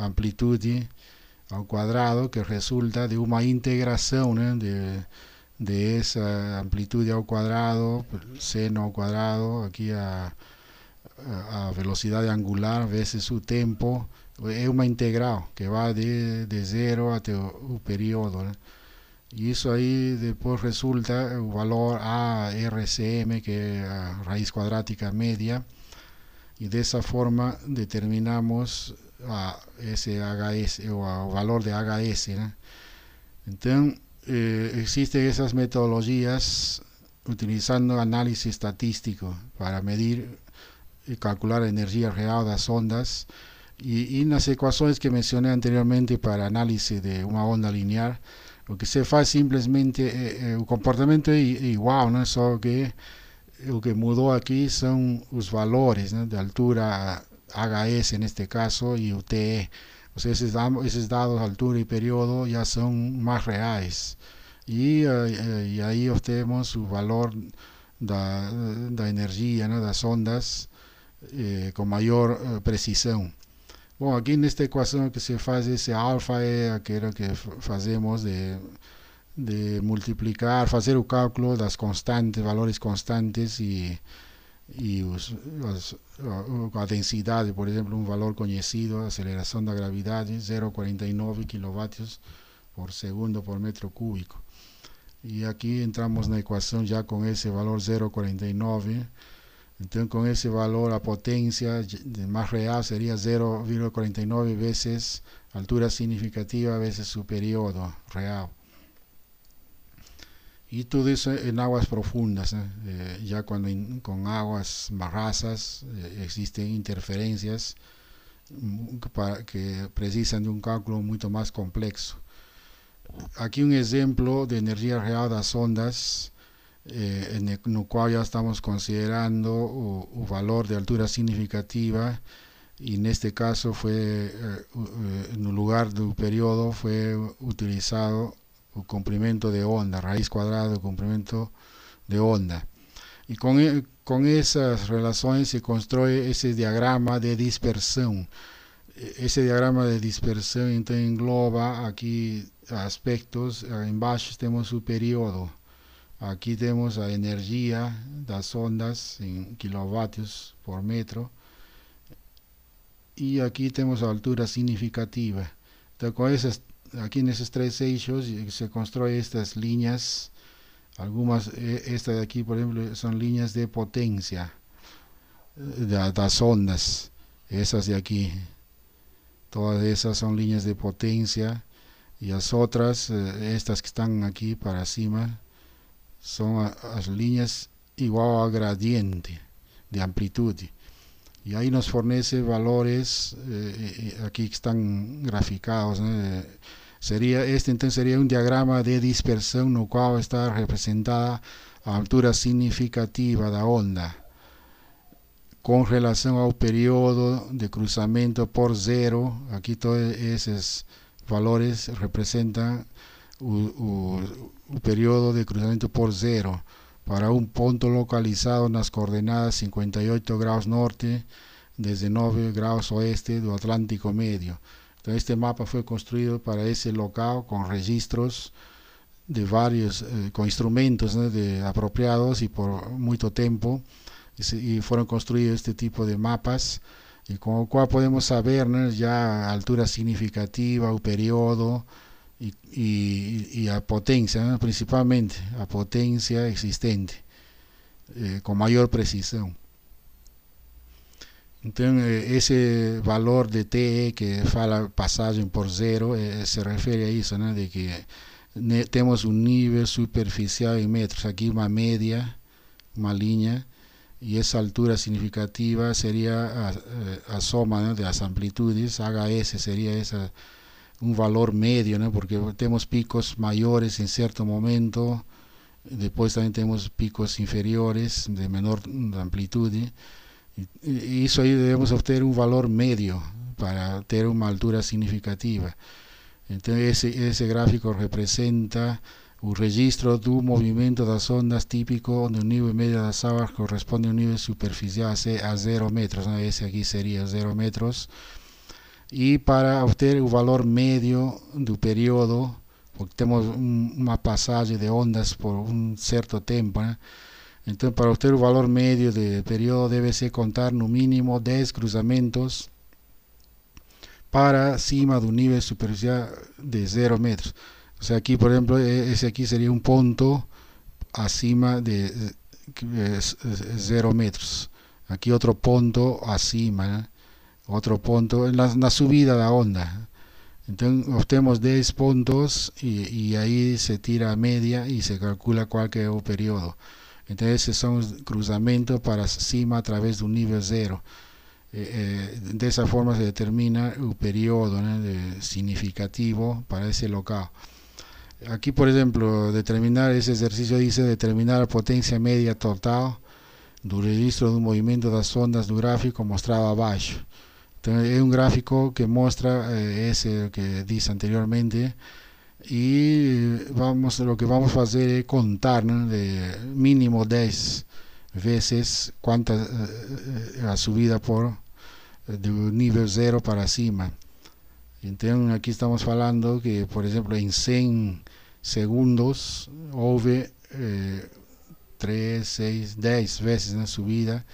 amplitude ao quadrado que resulta de uma integração né, ¿eh? de, de essa amplitude ao quadrado, seno ao quadrado, aqui a, a velocidade angular vezes o tempo, é uma integral que vai de, de zero até o, o período. Né? ¿eh? E isso aí depois resulta o valor ARCM, que é a raiz quadrática média, y de esa forma determinamos a ese o valor de HS. Entonces, eh, existen esas metodologías utilizando análisis estadístico para medir y eh, calcular la energía real de las ondas y, en las ecuaciones que mencioné anteriormente para análisis de una onda lineal lo que se hace simplemente el eh, comportamiento es igual, ¿no? solo que o que mudou aqui são os valores né, de altura HS neste este caso e UTE. O sea, esses, esses dados, altura e período, já são mais reais. E, e eh, eh, aí obtemos o valor da, da energia né, das ondas eh, com maior eh, precisão. Bom, aqui nesta equação que se faz esse alfa é aquele que fazemos de de multiplicar, fazer o cálculo das constantes, valores constantes e, e os, os, a densidade, por exemplo, um valor conhecido, a aceleração da gravidade, 0,49 kW por segundo por metro cúbico. E aqui entramos na equação já com esse valor 0,49. Então, com esse valor, a potência mais real seria 0,49 vezes altura significativa vezes o período real. Y todo eso en aguas profundas, eh, ya cuando con aguas barrazas eh, existen interferencias mm, para que precisan de un cálculo mucho más complejo. Aquí un ejemplo de energía real de las ondas, eh, en, el, cual ya estamos considerando un valor de altura significativa, y en este caso fue, en lugar del periodo, fue utilizado o comprimento de onda, raiz quadrada do comprimento de onda. E com, com essas relações se constrói esse diagrama de dispersão. Esse diagrama de dispersão então engloba aqui aspectos, embaixo eh, temos o período, aqui temos a energia das ondas em kilovatios por metro, e aqui temos a altura significativa. Então, com essas aquí en esos tres eixos se construyen estas líneas algunas eh, estas de aquí por ejemplo son líneas de potencia eh, de las ondas esas de aquí todas esas son líneas de potencia y las otras eh, estas que están aquí para cima son las líneas igual a gradiente de amplitud y ahí nos fornece valores eh, aquí están graficados Seria, este então seria um diagrama de dispersão no qual está representada a altura significativa da onda com relação ao período de cruzamento por zero. Aqui todos esses valores representam o, o, o período de cruzamento por zero para um ponto localizado nas coordenadas 58 graus norte, 19 graus oeste do Atlântico Médio. Então, este mapa foi construído para esse local com registros de vários, eh, com instrumentos né, de, apropriados e por muito tempo e foram construídos este tipo de mapas e com o qual podemos saber né, já a altura significativa, o período e, e, e a potência, né, principalmente a potência existente eh, com maior precisão. entonces eh, ese valor de TE que fala pasaje por cero, eh, se refiere a eso de que tenemos un nivel superficial en metros, aquí una media, una línea, y esa altura significativa sería a, eh, a soma de las amplitudes, HS sería un valor medio, porque tenemos picos mayores en cierto momento, después también tenemos picos inferiores de menor mm, amplitud. Y eso ahí debemos obtener un valor medio para tener una altura significativa. Entonces ese, ese gráfico representa un registro movimiento de las ondas típico un nivel medio de las aguas corresponde a un nivel superficial a 0 metros, ¿no? ese aquí sería 0 metros, y para obtener un valor medio del periodo, porque tenemos una pasaje de ondas por un cierto tiempo, entonces, para usted el valor medio de periodo debe ser contar no mínimo 10 cruzamientos para cima de un nivel superficial de 0 metros. O sea, aquí, por ejemplo, e-, ese aquí sería un punto acima de 0 eh, metros. Aquí otro punto acima, otro punto en la, subida de la onda. Entonces obtenemos 10 puntos y, ahí se tira media y se calcula cuál es el periodo. Então esses são os cruzamentos para cima através do nível zero. É, eh, é, eh, dessa forma se determina o período né, de significativo para esse local. Aqui, por exemplo, determinar esse exercício diz determinar a potência média total do registro do movimento das ondas do gráfico mostrado abaixo. Então é um gráfico que mostra é, eh, esse que disse anteriormente, e vamos o que vamos fazer hacer contar ¿no? de mínimo 10 vezes cuánta eh, eh, a subida por eh, de nivel 0 para cima então aqui estamos falando que por exemplo em 100 segundos houve eh, 3, 6, 10 veces la subida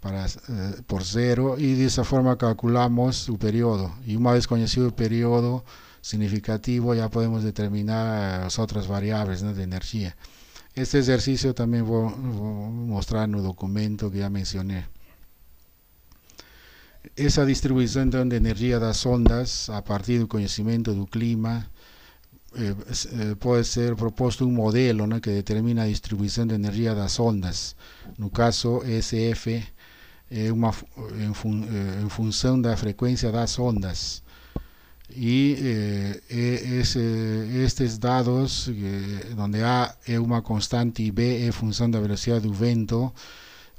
para, eh, por zero e dessa forma calculamos o período e uma vez conhecido o período significativo, ya podemos determinar las otras variables ¿no? de energía. Este ejercicio también voy, a mostrar en documento que ya mencioné. Esa distribución de energía das ondas a partir del conocimiento del clima eh, eh, puede ser propuesto un modelo ¿no? que determina la distribución de energía das ondas. No caso SF, é eh, fun, em eh, função da frequência das ondas. y eh, e, estos es, eh, donde A es una constante y B es función la velocidad de un vento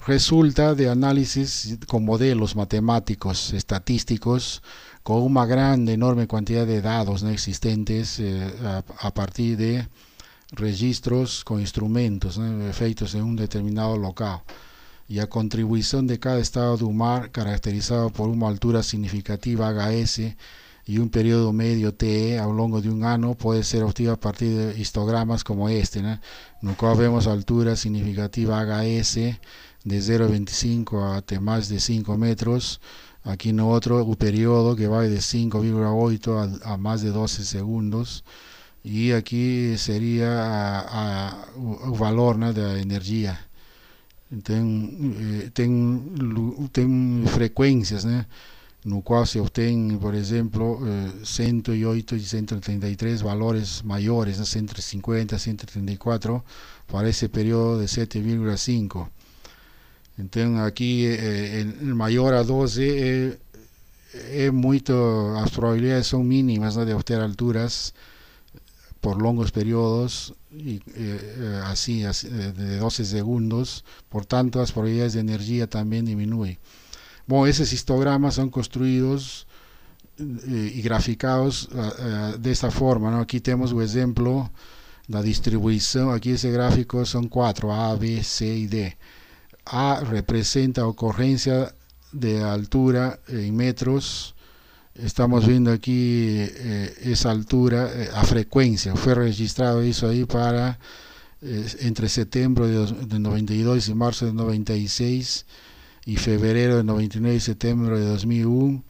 resulta de análisis con modelos matemáticos estatísticos con una gran enorme cantidad de datos no existentes eh, a, partir de registros con instrumentos efectos en un determinado local y a contribución de cada estado de mar caracterizado por una altura significativa HS y un periodo medio T, a lo largo de un año puede ser obtenido a partir de histogramas como este, ¿no? En el cual vemos altura significativa HS de 0,25 a más de 5 metros. Aquí en otro, un periodo que va de 5,8 a, más de 12 segundos y aquí sería el valor de la energía entonces eh, frecuencias ¿no? no qual se obtém, por exemplo, 108 eh, e 133 valores maiores, 150, né, 134, para esse período de 7,5. Então, aqui, eh, eh, maior a 12, é, é, muito, as probabilidades são mínimas né, de obter alturas por longos períodos, e eh, assim, de 12 segundos, por tanto as probabilidades de energia também diminuem Bueno, esos histogramas son construidos eh, y graficados eh, eh, de esta forma. Aquí tenemos un ejemplo la distribución. Aquí ese gráfico son cuatro, A, B, C y D. A representa ocurrencia de altura en metros. Estamos viendo aquí esa altura a frecuencia. Fue registrado eso ahí para entre septiembre de, 92 y marzo de 96 y febrero de 99 y septiembre de 2001,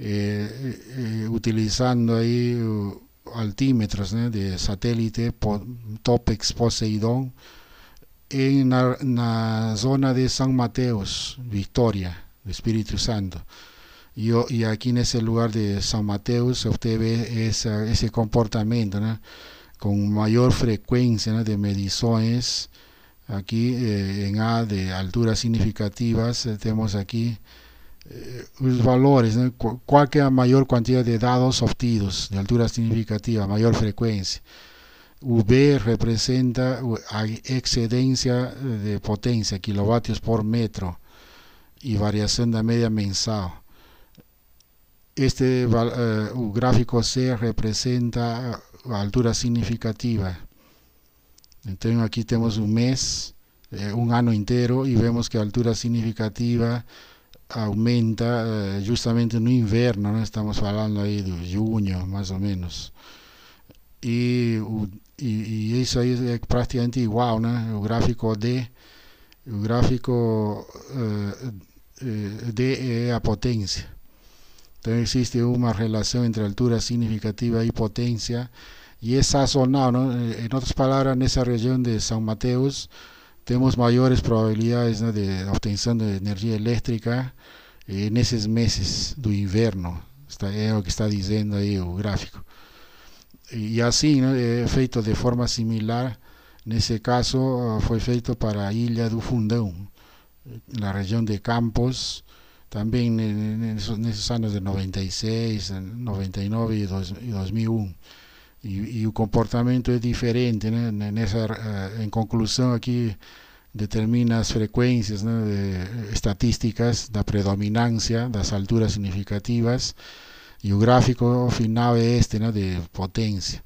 eh, eh, eh, utilizando ahí uh, altímetros de satélite Topex Poseidon en la, zona de San Mateos, Victoria, Espíritu Santo. y aquí en ese lugar de San Mateos usted ve esa, ese comportamiento con mayor frecuencia de mediciones Aquí eh, en A de alturas significativas eh, tenemos aquí eh, los valores, ¿no? cuál que mayor cantidad de dados obtidos de altura significativa, mayor frecuencia. V representa excedencia eh, de potencia, kilovatios por metro y variación de media mensal. Este uh, gráfico C representa altura significativa, então aqui temos um mês, eh, um ano inteiro, e vemos que a altura significativa aumenta eh, justamente no inverno, né? estamos falando aí de junho, mais ou menos. E, e, e, isso aí é praticamente igual, né? O gráfico D, o gráfico uh, D é a potência. Então existe uma relação entre altura significativa e potência e é sazonal. não? Em eh, outras palavras, nessa região de São Mateus temos maiores probabilidades de obtenção de energia elétrica nesses meses do inverno. Está, é o que está dizendo aí o gráfico. E, assim, né, é feito de forma similar, nesse caso, ah, foi feito para a Ilha do Fundão, na região de Campos, também nesses anos de 96, 99 e 2001. Y el comportamiento es diferente, eh, En conclusión, aquí determina las frecuencias né, de, eh, estatísticas da das alturas significativas Y el gráfico final es este, de potencia.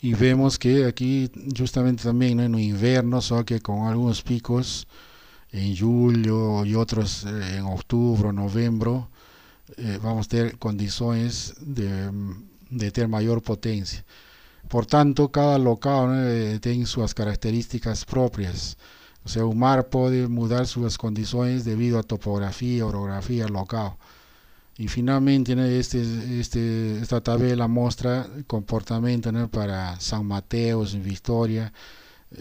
Y vemos que aquí justamente también ¿no? en invierno, solo que con algunos picos en julio y otros eh, en octubre, noviembre, vamos a tener condiciones de mm, de ter mayor potencia. Por tanto, cada local ¿no? Eh, tiene sus características propias. O sea, un mar puede mudar sus condiciones debido a topografía, orografía, local. Y finalmente, ¿no? Né, este, este, esta tabla muestra el comportamiento ¿no? Né, para San Mateos, Victoria,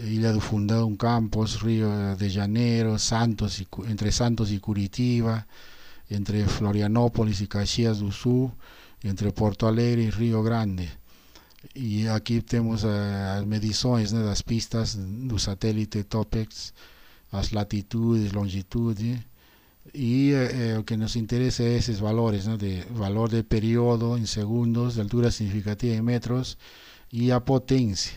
Ilha do Fundão, Campos, Río eh, de Janeiro, Santos y, entre Santos y Curitiba, entre Florianópolis y Caxias do Sul, entre Porto Alegre e Rio Grande. E aqui temos eh, as medições né, das pistas do satélite TOPEX, as latitudes, longitude. E eh, eh, o que nos interessa é esses valores, né, de valor de período em segundos, de altura significativa em metros e a potência.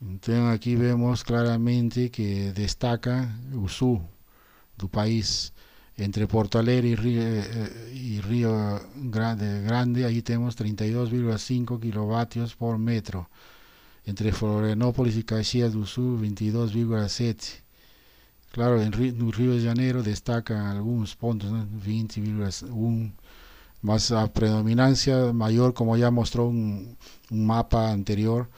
Então aqui vemos claramente que destaca o sul do país entre Porto y Río, eh, eh, y Río Grande, Grande, ahí tenemos 32,5 kilovatios por metro. Entre Florianópolis y Caxias del Sur, 22,7. Claro, en Río, de Janeiro destacan algunos puntos, 20, 20,1. Más a predominancia mayor, como ya mostró un, mapa anterior,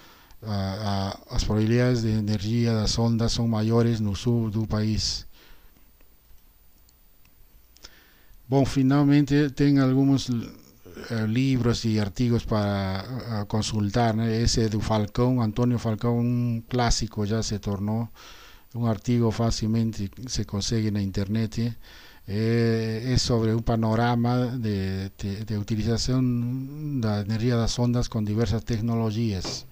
las probabilidades de probabilidades de las ondas ondas mayores en el sur del país. Bom, finalmente tem alguns eh, livros e artigos para eh, consultar, né? Esse é do Falcão, Antônio Falcão, um clássico já se tornou, um artigo facilmente se consegue na internet. É, é, sobre um panorama de, de, de utilização da energia das ondas com diversas tecnologias.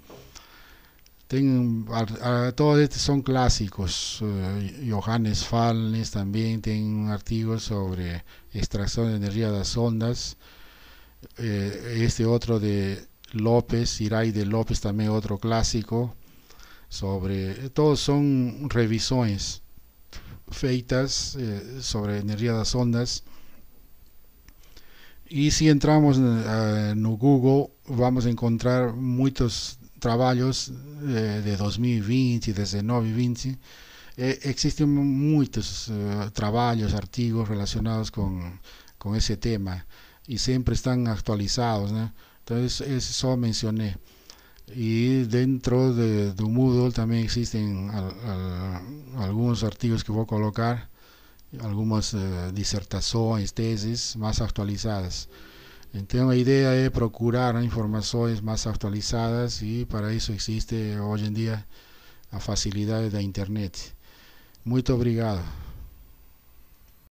todos estos son clásicos. Eh, Johannes Fallnes también tiene un artículo sobre extracción de energía de las ondas. Eh, este otro de López, Iray de López, también otro clásico. Sobre, todos son revisiones feitas eh, sobre energía de las ondas. Y si entramos en Google, vamos a encontrar muchos trabajos eh, de 2020, 19 e 20, existen muchos eh, trabajos, artículos artigos relacionados con ese tema y siempre están actualizados, entonces eso solo mencioné Y dentro de, Moodle también existen algunos artículos que voy a colocar, algunas eh, disertaciones, tesis más actualizadas. Então a ideia é procurar informações mais atualizadas e para isso existe hoje em dia a facilidade da internet. Muito obrigado.